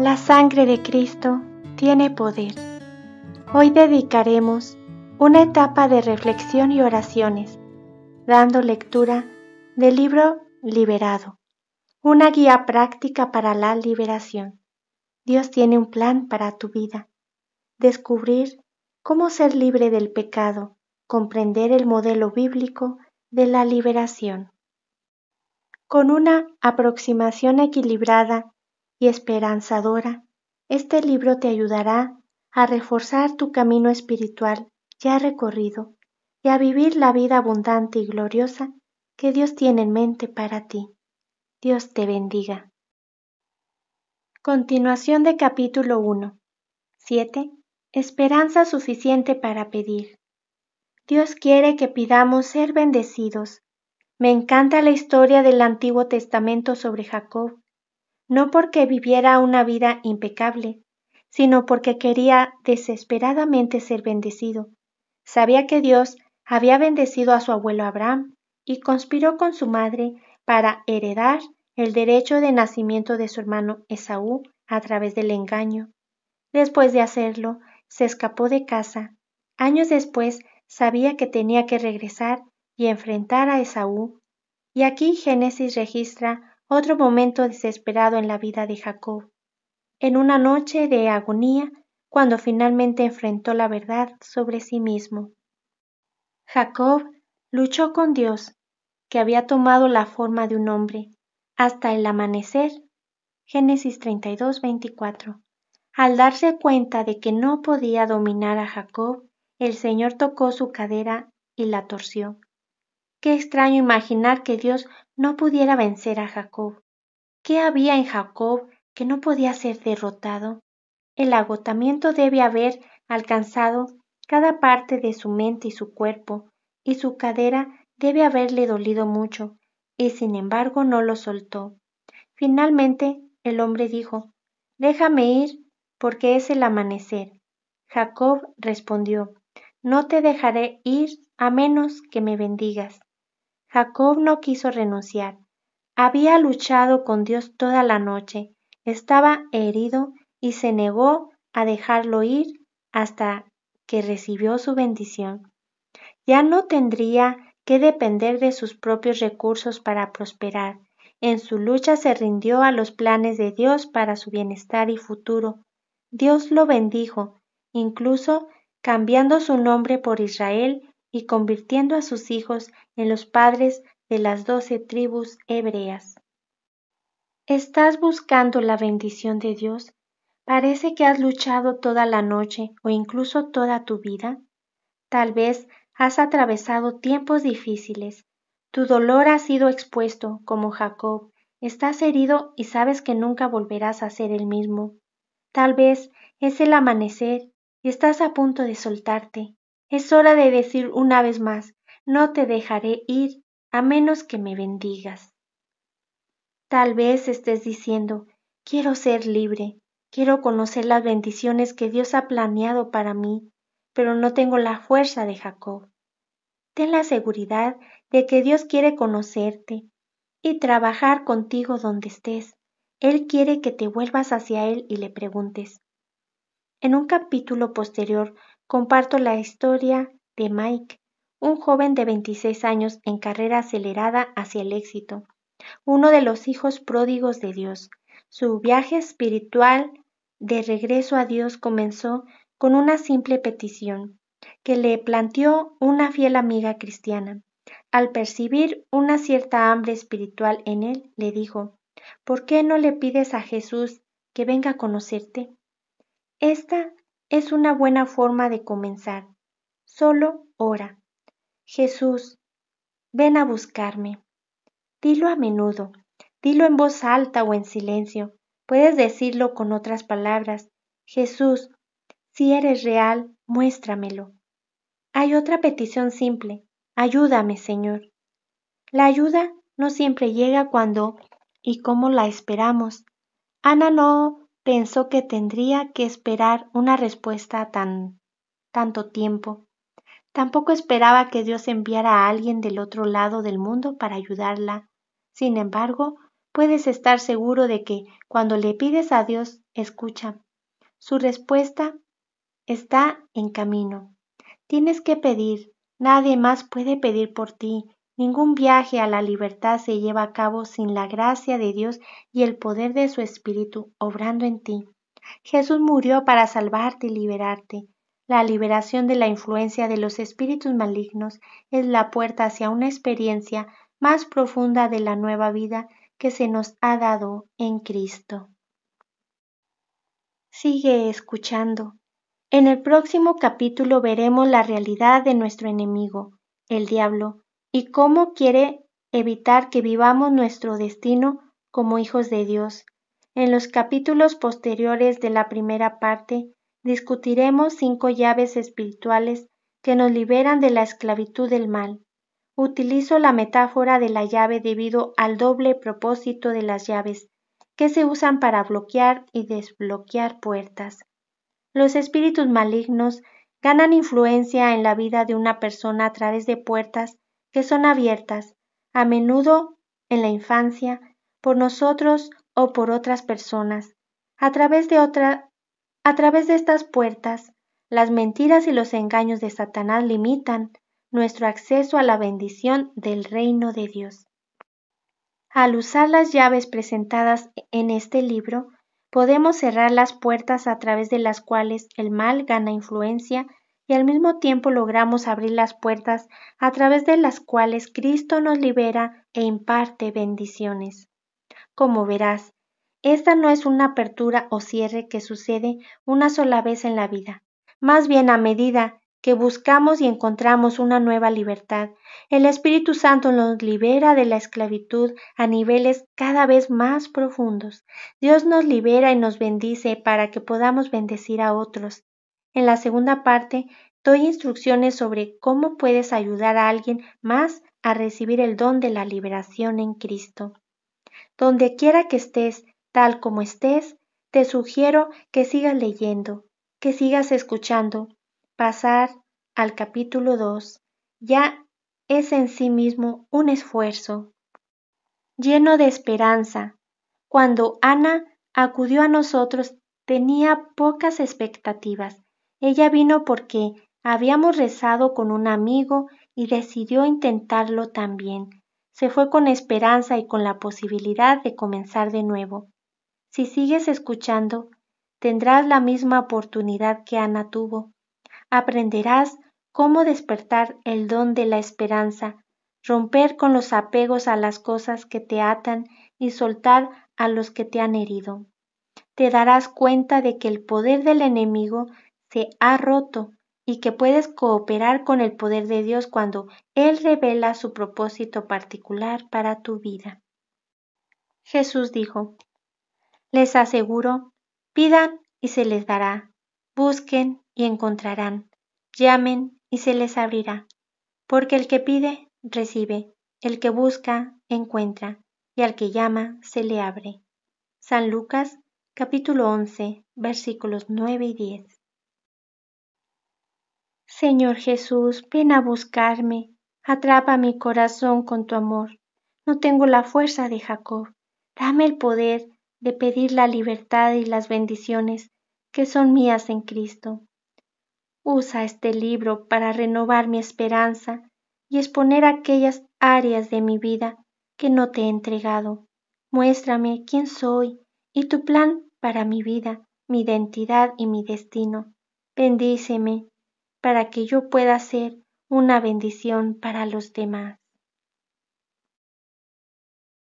La sangre de Cristo tiene poder. Hoy dedicaremos una etapa de reflexión y oraciones, dando lectura del libro Liberado, una guía práctica para la liberación. Dios tiene un plan para tu vida. Descubrir cómo ser libre del pecado, comprender el modelo bíblico de la liberación. Con una aproximación equilibrada y esperanzadora, este libro te ayudará a reforzar tu camino espiritual ya recorrido y a vivir la vida abundante y gloriosa que Dios tiene en mente para ti. Dios te bendiga. Continuación de capítulo 1. 7. Esperanza suficiente para pedir. Dios quiere que pidamos ser bendecidos. Me encanta la historia del Antiguo Testamento sobre Jacob no porque viviera una vida impecable, sino porque quería desesperadamente ser bendecido. Sabía que Dios había bendecido a su abuelo Abraham y conspiró con su madre para heredar el derecho de nacimiento de su hermano Esaú a través del engaño. Después de hacerlo, se escapó de casa. Años después sabía que tenía que regresar y enfrentar a Esaú. Y aquí Génesis registra otro momento desesperado en la vida de Jacob. En una noche de agonía, cuando finalmente enfrentó la verdad sobre sí mismo. Jacob luchó con Dios, que había tomado la forma de un hombre, hasta el amanecer. Génesis 32:24). Al darse cuenta de que no podía dominar a Jacob, el Señor tocó su cadera y la torció. Qué extraño imaginar que Dios no pudiera vencer a Jacob. ¿Qué había en Jacob que no podía ser derrotado? El agotamiento debe haber alcanzado cada parte de su mente y su cuerpo, y su cadera debe haberle dolido mucho, y sin embargo no lo soltó. Finalmente el hombre dijo, Déjame ir, porque es el amanecer. Jacob respondió, No te dejaré ir a menos que me bendigas. Jacob no quiso renunciar. Había luchado con Dios toda la noche, estaba herido y se negó a dejarlo ir hasta que recibió su bendición. Ya no tendría que depender de sus propios recursos para prosperar. En su lucha se rindió a los planes de Dios para su bienestar y futuro. Dios lo bendijo, incluso cambiando su nombre por Israel y convirtiendo a sus hijos en los padres de las doce tribus hebreas. ¿Estás buscando la bendición de Dios? ¿Parece que has luchado toda la noche o incluso toda tu vida? Tal vez has atravesado tiempos difíciles. Tu dolor ha sido expuesto, como Jacob. Estás herido y sabes que nunca volverás a ser el mismo. Tal vez es el amanecer y estás a punto de soltarte. Es hora de decir una vez más, no te dejaré ir a menos que me bendigas. Tal vez estés diciendo, quiero ser libre, quiero conocer las bendiciones que Dios ha planeado para mí, pero no tengo la fuerza de Jacob. Ten la seguridad de que Dios quiere conocerte y trabajar contigo donde estés. Él quiere que te vuelvas hacia Él y le preguntes. En un capítulo posterior comparto la historia de Mike, un joven de 26 años en carrera acelerada hacia el éxito, uno de los hijos pródigos de Dios. Su viaje espiritual de regreso a Dios comenzó con una simple petición que le planteó una fiel amiga cristiana. Al percibir una cierta hambre espiritual en él, le dijo, ¿Por qué no le pides a Jesús que venga a conocerte? Esta es una buena forma de comenzar. Solo ora. Jesús, ven a buscarme. Dilo a menudo, dilo en voz alta o en silencio. Puedes decirlo con otras palabras. Jesús, si eres real, muéstramelo. Hay otra petición simple. Ayúdame, Señor. La ayuda no siempre llega cuando y como la esperamos. Ana no pensó que tendría que esperar una respuesta tan tanto tiempo. Tampoco esperaba que Dios enviara a alguien del otro lado del mundo para ayudarla. Sin embargo, puedes estar seguro de que cuando le pides a Dios, escucha. Su respuesta está en camino. Tienes que pedir. Nadie más puede pedir por ti. Ningún viaje a la libertad se lleva a cabo sin la gracia de Dios y el poder de su Espíritu obrando en ti. Jesús murió para salvarte y liberarte. La liberación de la influencia de los espíritus malignos es la puerta hacia una experiencia más profunda de la nueva vida que se nos ha dado en Cristo. Sigue escuchando. En el próximo capítulo veremos la realidad de nuestro enemigo, el diablo, y cómo quiere evitar que vivamos nuestro destino como hijos de Dios. En los capítulos posteriores de la primera parte discutiremos cinco llaves espirituales que nos liberan de la esclavitud del mal. Utilizo la metáfora de la llave debido al doble propósito de las llaves, que se usan para bloquear y desbloquear puertas. Los espíritus malignos ganan influencia en la vida de una persona a través de puertas que son abiertas, a menudo en la infancia, por nosotros o por otras personas. A través de otra, a través de estas puertas, las mentiras y los engaños de Satanás limitan nuestro acceso a la bendición del reino de Dios. Al usar las llaves presentadas en este libro, podemos cerrar las puertas a través de las cuales el mal gana influencia y al mismo tiempo logramos abrir las puertas a través de las cuales Cristo nos libera e imparte bendiciones. Como verás, esta no es una apertura o cierre que sucede una sola vez en la vida. Más bien a medida que buscamos y encontramos una nueva libertad, el Espíritu Santo nos libera de la esclavitud a niveles cada vez más profundos. Dios nos libera y nos bendice para que podamos bendecir a otros. En la segunda parte, doy instrucciones sobre cómo puedes ayudar a alguien más a recibir el don de la liberación en Cristo. Donde quiera que estés, tal como estés, te sugiero que sigas leyendo, que sigas escuchando. Pasar al capítulo 2 ya es en sí mismo un esfuerzo. Lleno de esperanza, cuando Ana acudió a nosotros tenía pocas expectativas ella vino porque habíamos rezado con un amigo y decidió intentarlo también. Se fue con esperanza y con la posibilidad de comenzar de nuevo. Si sigues escuchando, tendrás la misma oportunidad que Ana tuvo. Aprenderás cómo despertar el don de la esperanza, romper con los apegos a las cosas que te atan y soltar a los que te han herido. Te darás cuenta de que el poder del enemigo se ha roto y que puedes cooperar con el poder de Dios cuando Él revela su propósito particular para tu vida. Jesús dijo, Les aseguro, pidan y se les dará, busquen y encontrarán, llamen y se les abrirá, porque el que pide, recibe, el que busca, encuentra, y al que llama, se le abre. San Lucas capítulo 11 versículos 9 y 10. Señor Jesús, ven a buscarme, atrapa mi corazón con tu amor. No tengo la fuerza de Jacob. Dame el poder de pedir la libertad y las bendiciones que son mías en Cristo. Usa este libro para renovar mi esperanza y exponer aquellas áreas de mi vida que no te he entregado. Muéstrame quién soy y tu plan para mi vida, mi identidad y mi destino. Bendíceme para que yo pueda ser una bendición para los demás.